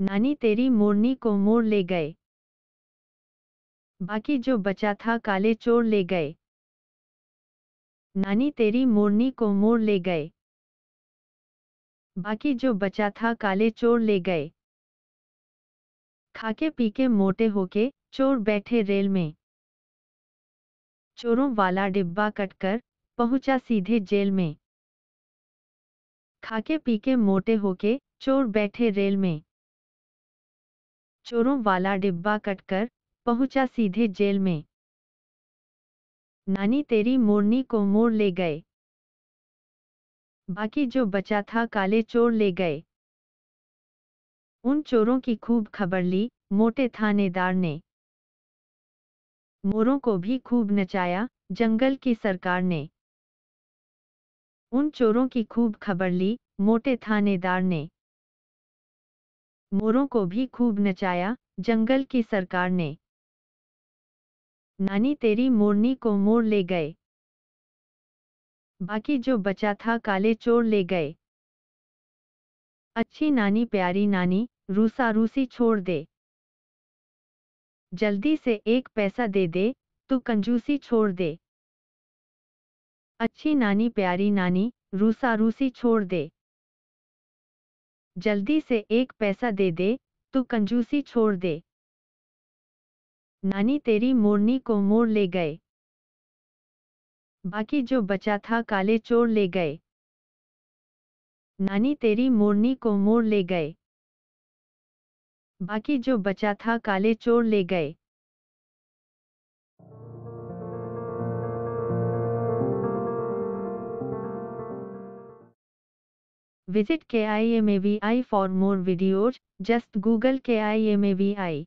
नानी तेरी मोरनी को मोर ले गए बाकी जो बचा था काले चोर ले गए नानी तेरी मोरनी को मोर ले गए बाकी जो बचा था काले चोर ले गए खाके पीके मोटे होके चोर बैठे रेल में चोरों वाला डिब्बा कटकर पहुंचा सीधे जेल में खाके पीके मोटे होके चोर बैठे रेल में चोरों वाला डिब्बा कटकर पहुंचा सीधे जेल में नानी तेरी मोरनी को मोर ले गए बाकी जो बचा था काले चोर ले गए उन चोरों की खूब खबर ली मोटे थानेदार ने मोरों को भी खूब नचाया जंगल की सरकार ने उन चोरों की खूब खबर ली मोटे थानेदार ने मोरों को भी खूब नचाया जंगल की सरकार ने नानी तेरी मोरनी को मोर ले गए बाकी जो बचा था काले चोर ले गए अच्छी नानी प्यारी नानी रूसा रूसी छोड़ दे जल्दी से एक पैसा दे दे तू कंजूसी छोड़ दे अच्छी नानी प्यारी नानी रूसा रूसी छोड़ दे जल्दी से एक पैसा दे दे तू कंजूसी छोड़ दे नानी तेरी मोरनी को मोर ले गए बाकी जो बचा था काले चोर ले गए नानी तेरी मोरनी को मोर ले गए बाकी जो बचा था काले चोर ले गए Visit KIMAVI for more videos, just Google KIMAVI.